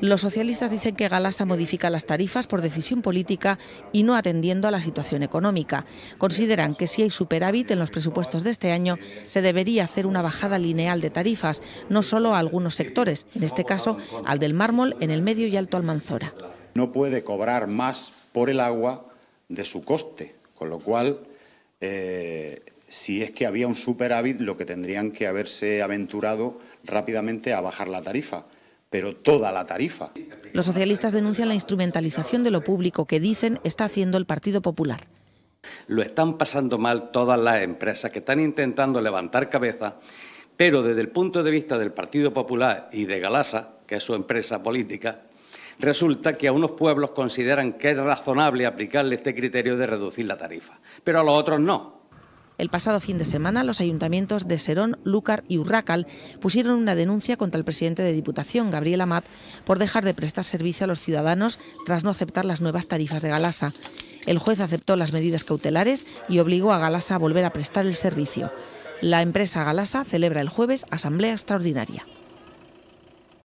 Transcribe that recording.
Los socialistas dicen que Galasa modifica las tarifas por decisión política y no atendiendo a la situación económica. Consideran que si hay superávit en los presupuestos de este año, se debería hacer una bajada lineal de tarifas, no solo a algunos sectores, en este caso al del mármol en el medio y alto Almanzora. No puede cobrar más por el agua de su coste, con lo cual, eh, si es que había un superávit, lo que tendrían que haberse aventurado rápidamente a bajar la tarifa pero toda la tarifa. Los socialistas denuncian la instrumentalización de lo público que dicen está haciendo el Partido Popular. Lo están pasando mal todas las empresas que están intentando levantar cabeza, pero desde el punto de vista del Partido Popular y de Galasa, que es su empresa política, resulta que a unos pueblos consideran que es razonable aplicarle este criterio de reducir la tarifa, pero a los otros no. El pasado fin de semana, los ayuntamientos de Serón, Lúcar y Urracal pusieron una denuncia contra el presidente de Diputación, Gabriel Amat, por dejar de prestar servicio a los ciudadanos tras no aceptar las nuevas tarifas de Galasa. El juez aceptó las medidas cautelares y obligó a Galasa a volver a prestar el servicio. La empresa Galasa celebra el jueves asamblea extraordinaria.